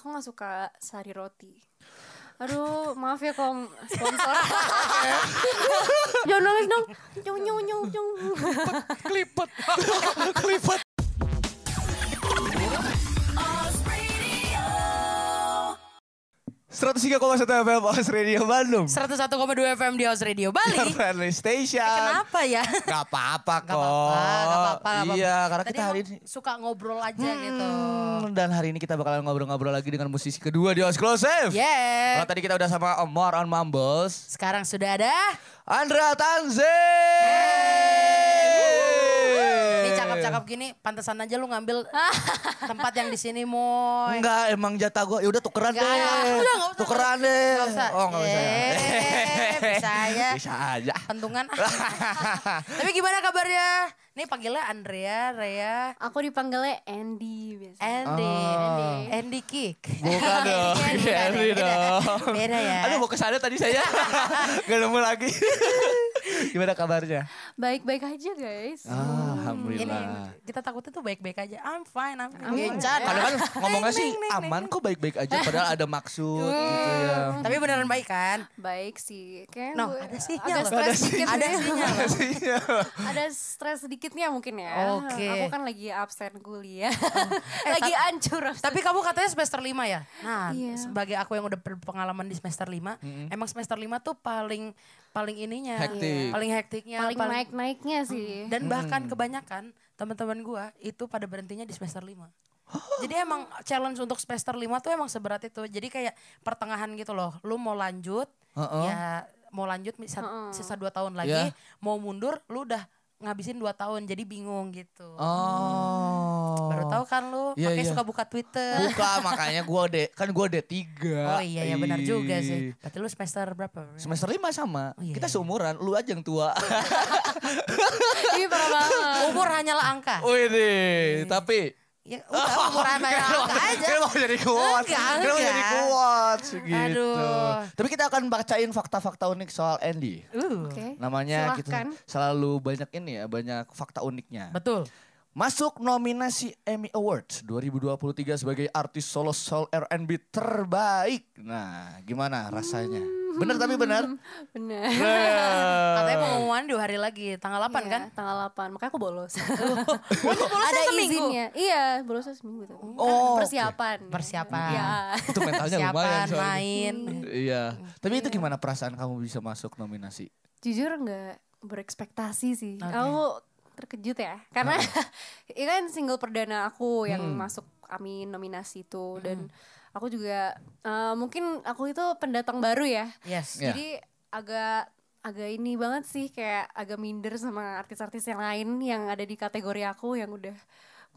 aku nggak suka sari roti aduh maaf ya kong sponsor jangan nangis dong nyong nyong nyong nyong kelipet kelipet 103,1 FM House Radio Bandung. 101,2 FM di House Radio Bali. Friendly Station. Eh, kenapa ya? Gak apa-apa kok. Gak apa-apa. Iya, karena Tadi kita hari ini... suka ngobrol aja hmm, gitu. Dan hari ini kita bakalan ngobrol-ngobrol lagi dengan musisi kedua di House Closive. Yeah. Kalau tadi kita udah sama Omar on Mumbles. Sekarang sudah ada... Andra Tanzil. Hey cakap gini, pantesan aja lu ngambil tempat yang di sini, Moy. Enggak, emang jatah gue. Ya udah tukeran Enggak. deh. usah. Tukeran deh. Enggak usah. Oh, enggak bisa. Ya. Eh, bisa aja. Bisa aja. Pentungan. Tapi gimana kabarnya ini panggilnya Andrea, Rea. Aku dipanggilnya Andy biasanya. Andy. Oh. Ah. Andy. Andy Kick. Bukan dong. Iya, Andy, Andy, Andy dong. Beda ya. Aduh mau kesana tadi saya. Gak nemu lagi. Gimana kabarnya? Baik-baik aja guys. Ah, Alhamdulillah. Ini, kita takutnya tuh baik-baik aja. I'm fine, I'm fine. Gencar. Iya. Padahal kan ngomongnya sih aman kok baik-baik aja. Padahal ada maksud hmm. gitu ya. Tapi beneran baik kan? Baik sih. Kayaknya no, ada sih. Ya. Ada stres sedikit. Ada sihnya. Ada stres sedikit sedikitnya mungkin ya. Oke. Okay. Aku kan lagi absen kuliah. Oh. Eh, lagi hancur. Tapi kamu katanya semester lima ya? Nah, yeah. sebagai aku yang udah berpengalaman di semester lima, mm-hmm. emang semester lima tuh paling paling ininya, Hektik. Iya. paling hektiknya, paling, paling naik-naiknya sih. Dan bahkan mm. kebanyakan teman-teman gua itu pada berhentinya di semester lima. Jadi emang challenge untuk semester lima tuh emang seberat itu. Jadi kayak pertengahan gitu loh. Lu mau lanjut, uh oh ya mau lanjut sisa, uh sisa dua tahun lagi, yeah. mau mundur, lu udah ngabisin dua tahun jadi bingung gitu. Oh. Baru tahu kan lu, yeah, makanya yeah. suka buka Twitter. Buka makanya gua de kan gua de tiga. Oh iya ya benar juga sih. Berarti lu semester berapa? Semester lima sama. Oh, iya. Kita iya. seumuran, lu aja yang tua. Iya parah banget. Umur hanyalah angka. Wih, iya. tapi Ya udah oh, umur anak aja. Kira mau jadi kuat. kita kira mau jadi kuat gitu. Aduh. Tapi kita akan bacain fakta-fakta unik soal Andy. Uh, Oke. Okay. Namanya Silahkan. kita selalu banyak ini ya, banyak fakta uniknya. Betul. Masuk nominasi Emmy Awards 2023 sebagai artis solo soul R&B terbaik. Nah, gimana rasanya? Bener tapi bener? Bener. Katanya pengumuman dua hari lagi, tanggal 8 iya, kan? Tanggal 8, makanya aku bolos. oh, aku Ada seminggu? Izinnya. Iya, bolosnya seminggu tuh. Oh, kan persiapan. Okay. Persiapan. Ya. Itu mentalnya persiapan, lumayan. Persiapan, main. iya. Tapi itu iya. gimana perasaan kamu bisa masuk nominasi? Jujur enggak berekspektasi sih. Okay. Aku terkejut ya karena uh. kan single perdana aku yang hmm. masuk Amin nominasi itu hmm. dan aku juga uh, mungkin aku itu pendatang baru ya yes. Ya. jadi agak agak ini banget sih kayak agak minder sama artis-artis yang lain yang ada di kategori aku yang udah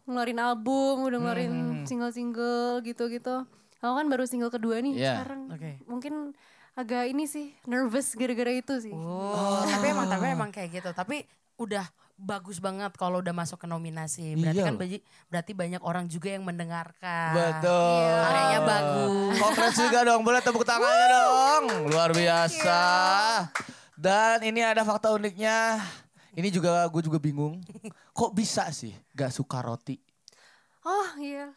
ngeluarin album udah ngeluarin hmm. hmm, hmm. single-single gitu-gitu aku kan baru single kedua nih yeah. sekarang okay. mungkin agak ini sih nervous gara-gara itu sih. oh. oh tapi emang tapi emang kayak gitu. Tapi udah bagus banget kalau udah masuk ke nominasi. Berarti iya kan berarti, berarti banyak orang juga yang mendengarkan. Betul. Iya. Karyanya bagus. Kongres juga dong, boleh tepuk tangannya dong. Luar biasa. Dan ini ada fakta uniknya. Ini juga gue juga bingung. Kok bisa sih gak suka roti? Oh iya,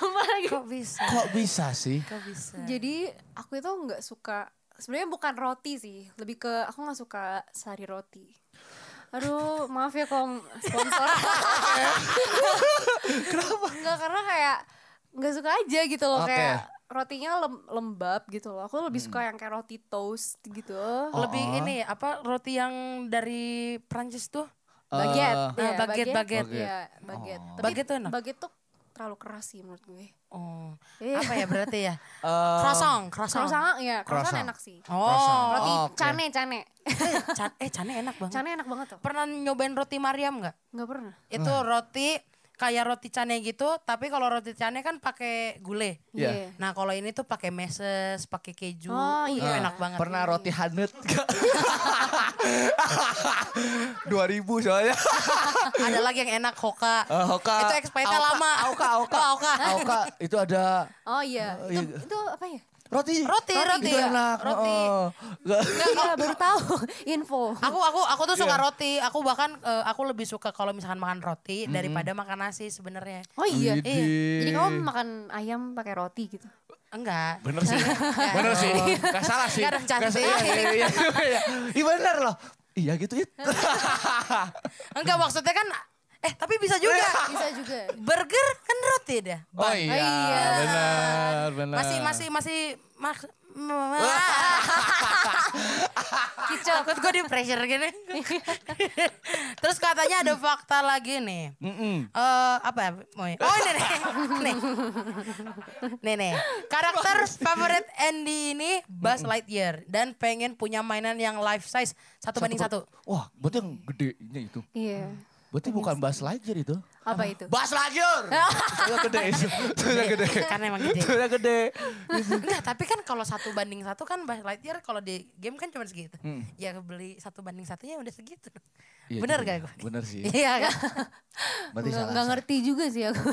lama lagi. Kok bisa? Kok bisa sih? Kok bisa? Jadi aku itu gak suka, sebenarnya bukan roti sih, lebih ke aku gak suka sari roti aduh maaf ya kom sponsor kenapa enggak karena kayak nggak suka aja gitu loh okay. kayak rotinya lem, lembab gitu loh. Aku lebih hmm. suka yang kayak roti toast gitu. Oh, lebih oh. ini apa roti yang dari Prancis tuh? baget uh, eh. ya, baget ah, baguette, baguette. Ya, baget Oh. Tapi baget tuh enak. Baget tuh terlalu keras sih menurut gue. Oh. Eh. apa ya berarti ya? Uh, krosong, krosong. ya, krosong enak sih. Oh, roti oh, okay. cane, cane. cane. eh, cane enak banget. Cane enak banget tuh. Pernah nyobain roti Mariam nggak? Nggak pernah. Itu roti kayak roti cane gitu, tapi kalau roti cane kan pakai gulai. Yeah. Iya. Nah, kalau ini tuh pakai meses, pakai keju. Oh, iya. Yeah. enak banget. Pernah roti hanut? dua ribu soalnya. ada lagi yang enak Hoka. Uh, Hoka. Itu expirednya lama. hoka hoka hoka Auka. itu ada. Oh iya. Eh, itu, iya. itu apa ya? Roti. Roti, roti. roti ya. Roti. Oh. Enggak, oh. kalau baru tahu info. Aku aku aku tuh suka yeah. roti. Aku bahkan uh, aku lebih suka kalau misalkan makan roti mm daripada makan nasi sebenarnya. Oh iya. iya. Jadi kamu makan ayam pakai roti gitu. Enggak. Bener sih. Ya. Bener sih. Iya. Gak salah sih. Gak salah sih. iya, iya, iya. iya, iya. bener loh. Iya gitu ya. Enggak maksudnya kan Eh tapi bisa juga. bisa juga. Burger kan roti dah. Oh iya, iya, benar benar. Masih masih masih Kicau. Takut gue di pressure gini. Terus katanya ada fakta lagi nih. Mm -mm. Uh, apa? Ya? Oh, iya. oh ini nih. nih. Nih nih. Karakter favorit Andy ini Buzz Lightyear. Dan pengen punya mainan yang life size. Satu, banding satu. Wah berarti yang gedenya itu. Iya. Yeah. Berarti bukan Buzz Lightyear itu. Apa itu? Bas lagi, itu Sudah gede. Itu gede. Karena emang gede. Itu gede. Enggak, tapi kan kalau satu banding satu kan Bas Lightyear kalau di game kan cuma segitu. Hmm. Ya beli satu banding satunya udah segitu. Iya, bener iya. gak gue? Bener sih. Iya kan? Berarti Gak ngerti juga sih aku.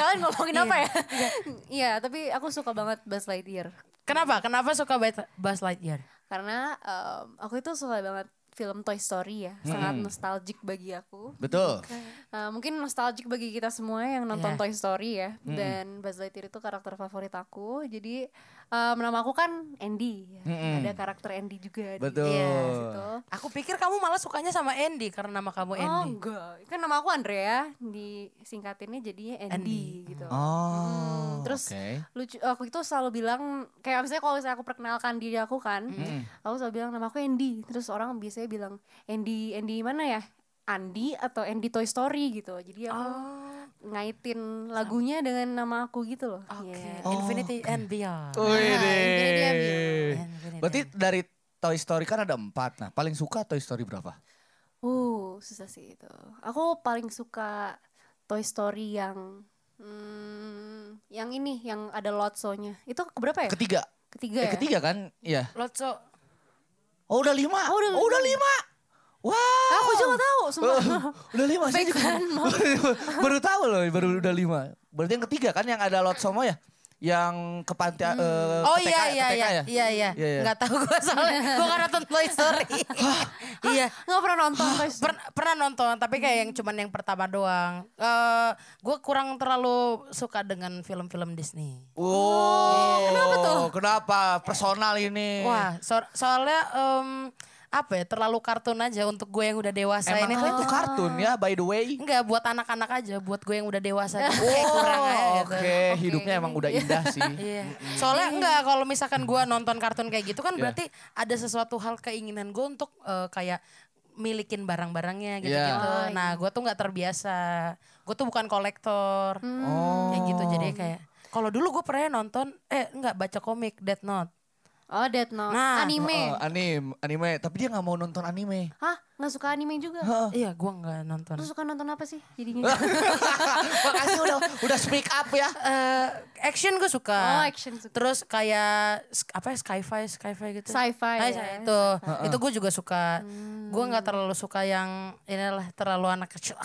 Kalian ngomongin apa ya? Iya, iya tapi aku suka banget Bas Lightyear. Kenapa? Kenapa suka Bas Lightyear? Karena um, aku itu suka banget film Toy Story ya, hmm. sangat nostalgic bagi aku. Betul. Uh, mungkin nostalgic bagi kita semua yang nonton yeah. Toy Story ya. Hmm. Dan Buzz Lightyear itu karakter favorit aku. Jadi um, nama aku kan Andy. Mm-hmm. Ada karakter Andy juga. Betul. Iya, di, ya, situ. Aku pikir kamu malah sukanya sama Andy karena nama kamu oh, Andy. Oh enggak, kan nama aku Andrea ya, disingkatinnya jadinya Andy, Andy. gitu. Oh. Hmm, terus okay. lucu, aku itu selalu bilang kayak misalnya kalau misalnya aku perkenalkan diri aku kan, mm aku selalu bilang nama aku Andy. Terus orang biasanya bilang Andy, Andy mana ya? Andi atau Andy Toy Story gitu. Jadi aku oh. ngaitin lagunya dengan nama aku gitu loh. Okay. Iya. Yeah. Oh, Infinity okay. and Beyond. Oh, yeah. Infinity and Beyond. Berarti dari Toy Story kan ada empat. Nah, paling suka Toy Story berapa? Uh, susah sih itu. Aku paling suka Toy Story yang hmm, yang ini yang ada Lotso-nya. Itu berapa ya? Ketiga. Ketiga eh, ya? Ketiga kan? Iya. Lotso. Oh udah lima. Oh udah, oh, udah lima. Wow. Aku juga tahu semua. Eh, udah lima sih. baru tahu loh, baru udah lima. Berarti yang ketiga kan yang ada lot semua ya? Yang ke panti eh, hmm. uh, oh, ke TK, iya, ya? iya, ke TK iya, ya? Iya, iya. iya, iya. Gak tahu gue soalnya. gue kan nonton Toy Story. iya. Gak pernah nonton Toy Story. Pern pernah nonton, tapi kayak yang cuman yang pertama doang. Uh, eh, gue kurang terlalu suka dengan film-film Disney. Oh, oh, kenapa tuh? Kenapa? Personal ini. Wah, so soalnya... Um, apa ya terlalu kartun aja untuk gue yang udah dewasa Emang ini. Emang itu kartun ya by the way? Enggak buat anak-anak aja, buat gue yang udah dewasa gitu. oh, kurang gitu. Oke, okay. hidupnya emang udah indah sih. Iya. Soalnya hmm. enggak kalau misalkan gue nonton kartun kayak gitu kan yeah. berarti ada sesuatu hal keinginan gue untuk uh, kayak milikin barang-barangnya gitu-gitu. Yeah. Oh, nah, iya. gue tuh nggak terbiasa. Gue tuh bukan kolektor. Hmm. Kayak gitu. Jadi oh. kayak kalau dulu gue pernah nonton eh nggak baca komik Death Note. Oh Death Note, nah, anime. Uh, oh, oh, anime, anime. Tapi dia gak mau nonton anime. Hah? Nggak suka anime juga? Huh. Iya, gue gak nonton. Lu suka nonton apa sih jadinya? Makasih udah udah speak up ya. Uh, action gue suka. Oh action suka. Terus kayak apa ya sci-fi, sci-fi gitu. Sci-fi ya. Itu, sci-fi. itu gue juga suka. Hmm. Gue nggak terlalu suka yang inilah terlalu anak kecil.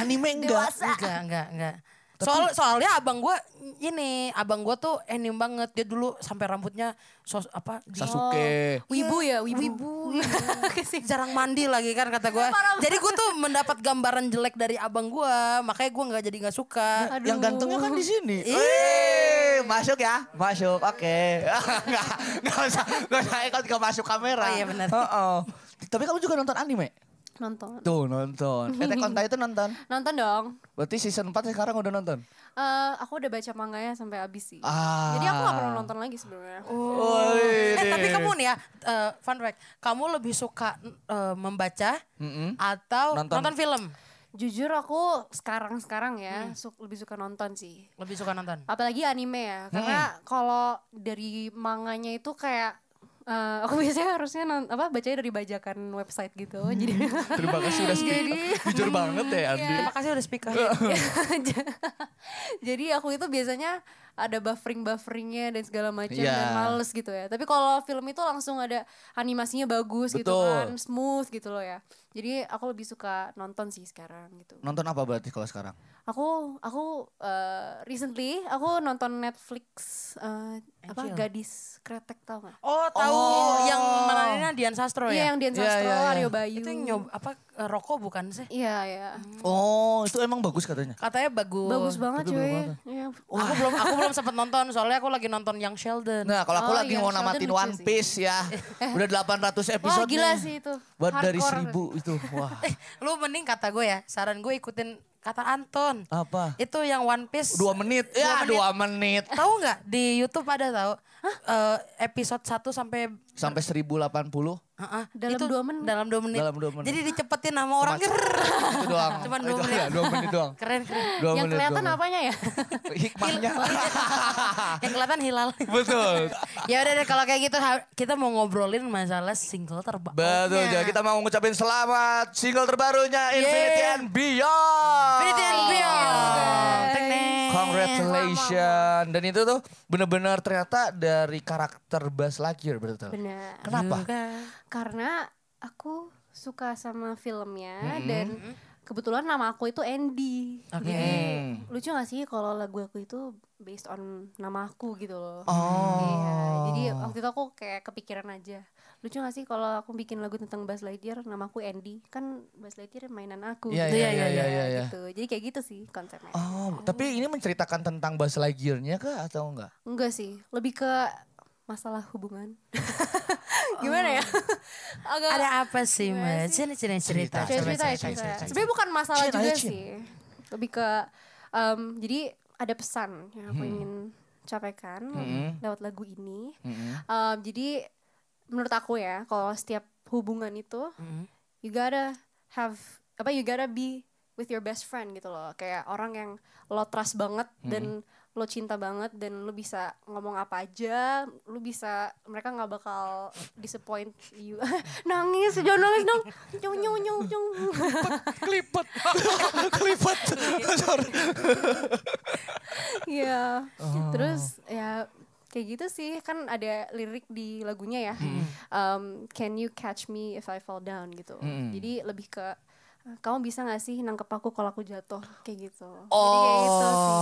anime enggak? Dewasa. Enggak, enggak, enggak. Tapi... Soal soalnya abang gue ini abang gue tuh enim banget dia dulu sampai rambutnya sos apa Sasuke. Oh, wibu ya, iya, wibu. wibu. Jarang mandi lagi kan kata gue. Jadi gue tuh mendapat gambaran jelek dari abang gue, makanya gue nggak jadi nggak suka. Aduh. Yang gantengnya kan di sini. Eh, masuk ya, masuk. Oke. Okay. nggak nggak usah nggak usah ikut ke masuk kamera. Oh iya benar. Oh, oh. Tapi kamu juga nonton anime? Nonton. Tuh nonton. Attack on Titan nonton? Nonton dong. Berarti season 4 sekarang udah nonton? Uh, aku udah baca manganya sampai habis sih. Ah. Jadi aku gak pernah nonton lagi sebenarnya. Oh. oh eh tapi kamu nih ya, uh, fun fact, kamu lebih suka uh, membaca mm -hmm. atau nonton, nonton film? Jujur aku sekarang-sekarang ya hmm. su lebih suka nonton sih. Lebih suka nonton. Apalagi anime ya, karena hmm. kalau dari manganya itu kayak Uh, aku biasanya harusnya non, apa bacanya dari bajakan website gitu. Hmm. Jadi terima kasih udah speak. Jadi, jujur banget ya iya, Andi. Ya, terima kasih udah speak iya, jadi aku itu biasanya ada buffering bufferingnya dan segala macam yeah. dan males gitu ya tapi kalau film itu langsung ada animasinya bagus gitu Betul. gitu kan smooth gitu loh ya jadi aku lebih suka nonton sih sekarang gitu nonton apa berarti kalau sekarang aku aku uh, recently aku nonton Netflix uh, apa gadis kretek tau gak? oh tahu oh. yang mana Dian Sastro ya iya yang Dian Sastro yeah, yeah, yeah. Aryo Bayu itu nyob apa eh, rokok bukan sih iya iya oh itu emang bagus katanya katanya bagus bagus banget cuy ya, aku belum aku belum sempat nonton soalnya aku lagi nonton Young Sheldon. Nah, kalau aku oh, lagi mau namatin One Piece ya. Udah 800 episode Wah, gila sih itu. Buat dari 1000 itu. Wah. lu mending kata gue ya, saran gue ikutin kata Anton. Apa? Itu yang One Piece. Dua menit. Ya, dua ya menit. dua menit. Tahu nggak di YouTube ada tahu uh, episode 1 sampai sampai 1080. Uh-uh. Dalam itu, dua menit. Dalam dua menit. Dalam dua menit. Jadi dicepetin sama orang. Cuma, itu doang. Cuma dua menit. Ya, dua menit doang. Keren keren. Dua yang menit, kelihatan apanya ya? Hikmahnya. yang kelihatan hilal. Betul. ya udah deh kalau kayak gitu kita mau ngobrolin masalah single terbaru. Betul. Ya. Kita mau ngucapin selamat single terbarunya Infinity yeah. and Beyond. Britian Beyond. Dan itu tuh benar-benar ternyata dari karakter Buzz Lightyear betul. Benar. Kenapa? Karena aku suka sama filmnya -hmm. dan kebetulan nama aku itu Andy. Oke. Okay. Jadi, lucu gak sih kalau lagu aku itu based on nama aku gitu loh. Oh. Iya. Jadi waktu itu aku kayak kepikiran aja. Lucu gak sih kalau aku bikin lagu tentang Buzz Lightyear nama aku Andy. Kan Buzz Lightyear mainan aku. Iya, gitu iya, kan, iya, iya iya iya gitu. Jadi kayak gitu sih konsepnya. Oh, oh, tapi ini menceritakan tentang Buzz Lightyearnya nya kah atau enggak? Enggak sih. Lebih ke masalah hubungan. gimana ya? Oh. Agak Ada apa sih, Mas? Sini cerita cerita. Cerita cerita. Sebenarnya bukan masalah cerita, juga cerita. sih. Lebih ke um, jadi ada pesan yang aku hmm. ingin capaikan hmm. lewat lagu ini. Hmm. Um, jadi menurut aku ya, kalau setiap hubungan itu hmm. you gotta have apa you gotta be with your best friend gitu loh. Kayak orang yang lo trust banget hmm. dan lo cinta banget dan lo bisa ngomong apa aja lo bisa mereka nggak bakal disappoint you nangis jangan nangis dong nyong nyong nyong nyong klipet klipet sorry ya terus ya kayak gitu sih kan ada lirik di lagunya ya hmm. um, can you catch me if I fall down gitu hmm. jadi lebih ke kamu bisa gak sih nangkep aku kalau aku jatuh kayak gitu oh. jadi kayak gitu sih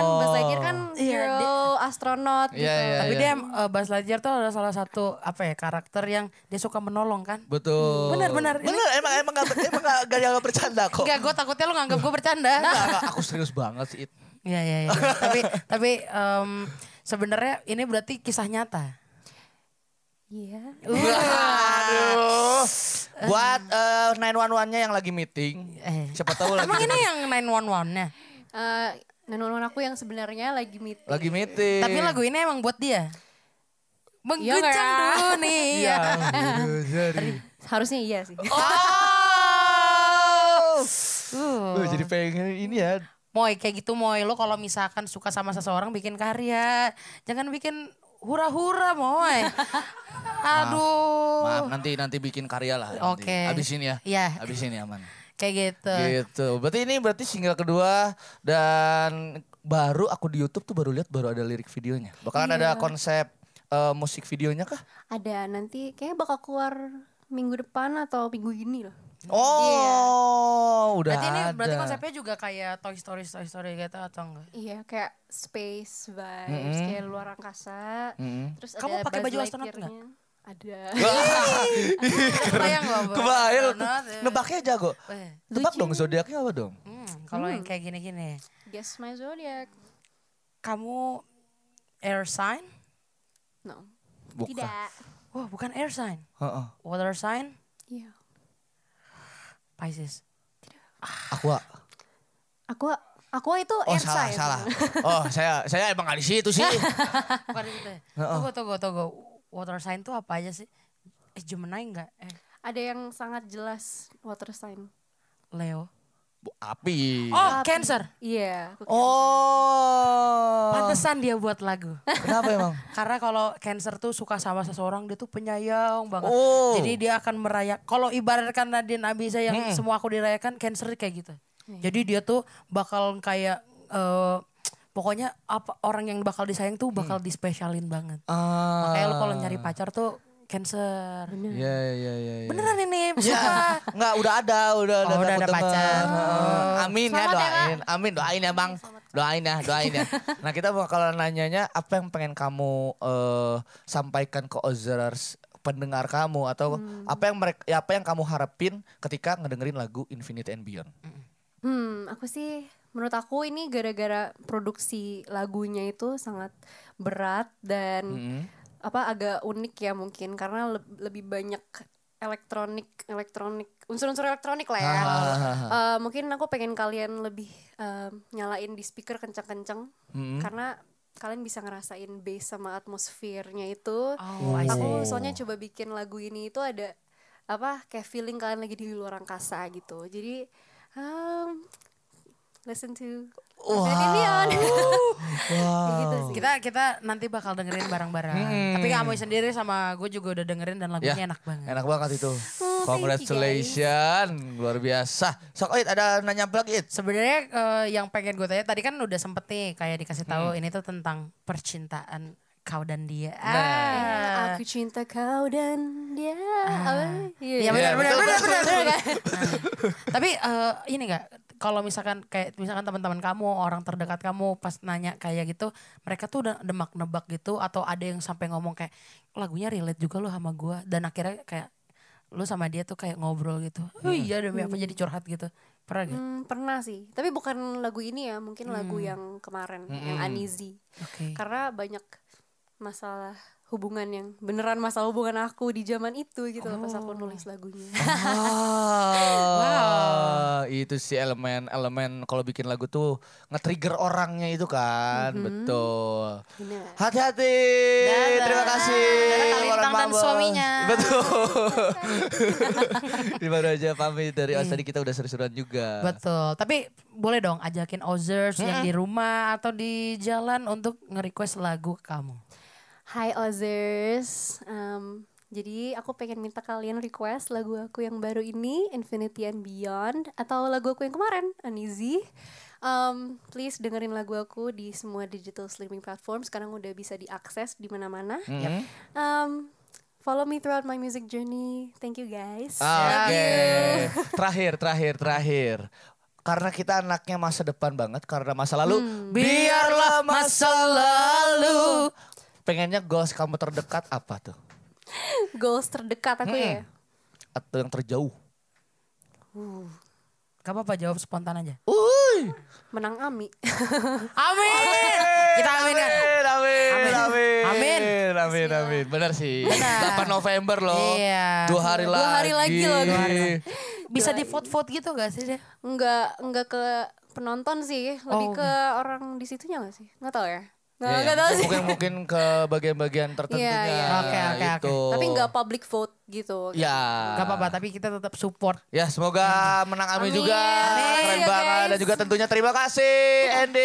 kan Bas oh. Lightyear kan iya, hero astronot yeah, gitu yeah, tapi iya. dia uh, Bas Lightyear tuh adalah salah satu apa ya karakter yang dia suka menolong kan betul benar benar benar emang emang gak emang gak, gak, gak bercanda kok Enggak gue takutnya lo nganggap gue bercanda Enggak, aku serius banget sih Iya iya iya tapi tapi um, sebenarnya ini berarti kisah nyata Iya. Yeah. Waduh. Iya. Buat eh, one one nya yang lagi meeting. Eh. Siapa tahu lagi. Emang ini yang 911-nya? Eh, one one aku yang sebenarnya lagi meeting. Lagi meeting. Tapi lagu ini emang buat dia? Iya, kan? Mengguncang ya, dulu nih. Iya. Harusnya iya sih. Oh. uh, jadi pengen ini ya Moy kayak gitu Moy lo kalau misalkan suka sama seseorang bikin karya jangan bikin hura-hura moy. Aduh. Maaf, maaf, nanti nanti bikin karya lah. Oke. Okay. Abis ini ya. Iya. Yeah. Abis ini ya, aman. Kayak gitu. Gitu. Berarti ini berarti single kedua dan baru aku di YouTube tuh baru lihat baru ada lirik videonya. Bakalan yeah. ada iya. konsep uh, musik videonya kah? Ada nanti kayaknya bakal keluar minggu depan atau minggu ini loh. Oh, yeah. udah berarti ini, ada. Berarti konsepnya juga kayak Toy Story, Toy Story gitu atau enggak? Iya, kayak space vibes, mm -hmm. kayak luar angkasa. Mm -hmm. Terus Kamu pakai baju astronot enggak? Ada. Kebayang loh. Kebayang. Ya. Nebaknya jago. Nebak dong zodiaknya apa dong? Hmm, kalau hmm. yang kayak gini-gini. Guess my zodiac. Kamu air sign? No. Bukan. Tidak. Wah, oh, bukan air sign. Uh -uh. Water sign? Iya. Pisces. Tidak. Aqua. Aqua. Aqua itu oh, air salah, sign. salah. oh, saya saya emang gak di situ sih. bukan di situ. Togo, togo, togo. Water sign tuh apa aja sih? Eh, Gemini enggak? Eh. Ada yang sangat jelas water sign. Leo. Api. Oh, Api. cancer. Iya. Yeah, Oh. Pantesan dia buat lagu. Kenapa emang? Karena kalau cancer tuh suka sama seseorang dia tuh penyayang banget. Oh. Jadi dia akan merayak. Kalau ibaratkan Nadine Abisa yang hmm. semua aku dirayakan, cancer kayak gitu. Hmm. Jadi dia tuh bakal kayak uh, pokoknya apa orang yang bakal disayang tuh bakal hmm. dispesialin banget. Uh. Makanya lo kalau nyari pacar tuh cancer. Iya, iya, iya. Ya. Beneran ini iya. suka. Enggak, udah ada, udah oh, ada. Oh, udah ada pacar. Oh. Amin ya, Selamat ya doain. Ya, Amin doain ya, Bang. Doain ya, doain ya. nah, kita kalau nanyanya apa yang pengen kamu uh, sampaikan ke Ozers pendengar kamu atau hmm. apa yang mereka ya apa yang kamu harapin ketika ngedengerin lagu Infinite and Beyond? Hmm, aku sih menurut aku ini gara-gara produksi lagunya itu sangat berat dan mm -hmm apa agak unik ya mungkin karena le lebih banyak elektronik elektronik unsur-unsur elektronik lah ya ah. uh, mungkin aku pengen kalian lebih uh, nyalain di speaker kencang-kencang mm -hmm. karena kalian bisa ngerasain bass sama atmosfernya itu oh, aku soalnya coba bikin lagu ini itu ada apa kayak feeling kalian lagi di luar angkasa gitu jadi um, listen to Wow. Danilion. Gitu wow. gitu Kita kita nanti bakal dengerin bareng-bareng. Hmm. Tapi kamu sendiri sama gue juga udah dengerin dan lagunya ya, enak banget. Enak banget itu. Oh, Congratulations, luar biasa. Sok It, ada nanya lagi Sebenarnya uh, yang pengen gue tanya tadi kan udah sempet nih kayak dikasih tahu hmm. ini tuh tentang percintaan kau dan dia. Nah. Ah. Aku cinta kau dan dia. Ah. Iya, Ya benar, iya, benar, benar, benar, benar, benar, benar, benar, benar, kalau misalkan kayak misalkan teman-teman kamu orang terdekat kamu pas nanya kayak gitu mereka tuh udah demak nebak gitu atau ada yang sampai ngomong kayak lagunya relate juga lo sama gue dan akhirnya kayak lu sama dia tuh kayak ngobrol gitu iya. oh iya demi apa hmm. jadi curhat gitu pernah gak? Hmm, pernah sih tapi bukan lagu ini ya mungkin hmm. lagu yang kemarin hmm. yang Anizi okay. karena banyak masalah hubungan yang beneran masa hubungan aku di zaman itu gitu loh oh. pas aku oh. nulis lagunya. Wow. Oh. wow. Itu sih elemen-elemen kalau bikin lagu tuh nge-trigger orangnya itu kan. Mm-hmm. Betul. Hati-hati. Terima kasih. Kalimbang dan suaminya. Betul. Gimana aja pamit dari Oz iya. tadi kita udah seru-seruan juga. Betul. Tapi boleh dong ajakin Ozers hmm. yang di rumah atau di jalan untuk nge-request lagu kamu. Hi Ozers, um, jadi aku pengen minta kalian request lagu aku yang baru ini, Infinity and Beyond, atau lagu aku yang kemarin, Uneasy. Um, please dengerin lagu aku di semua digital streaming platform, sekarang udah bisa diakses di mana-mana. Mm -hmm. um, follow me throughout my music journey. Thank you guys. Ah, oke. Okay. terakhir, terakhir, terakhir. Karena kita anaknya masa depan banget karena masa lalu. Hmm. Biarlah masa lalu Pengennya goals kamu terdekat apa tuh? goals terdekat aku hmm. ya? Atau yang terjauh? Uh. Kamu apa jawab spontan aja. Uy. Menang Ami. amin. amin. Kita aminkan. Amin. Ya? Amin. Amin. Amin. Amin. Amin. amin. amin. Benar sih. Benar. 8 November loh. Iya. Dua hari lagi. Dua hari lagi loh. Dua hari Bisa di vote-vote gitu gak sih Enggak, enggak ke penonton sih. Lebih oh, ke orang di situnya gak sih? Enggak tahu ya. Enggak iya, iya. tahu sih. Mungkin mungkin ke bagian-bagian tertentunya. Iya, oke yeah, gitu. oke Tapi nggak public vote gitu. Ya. Yeah. apa-apa, tapi kita tetap support. Ya, semoga menang Ami juga. Keren banget dan juga tentunya terima kasih Andy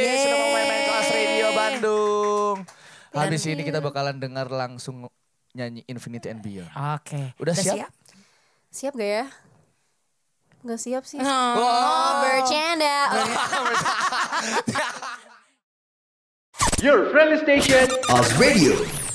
Yeay. sudah mau main-main kelas radio Bandung. Habis ini kita bakalan dengar langsung nyanyi Infinity and Beyond. Oke. Okay. Udah, siap? siap? Siap gak ya? Gak siap sih. Oh, oh bercanda. Oh. Your friendly station, Oz Radio.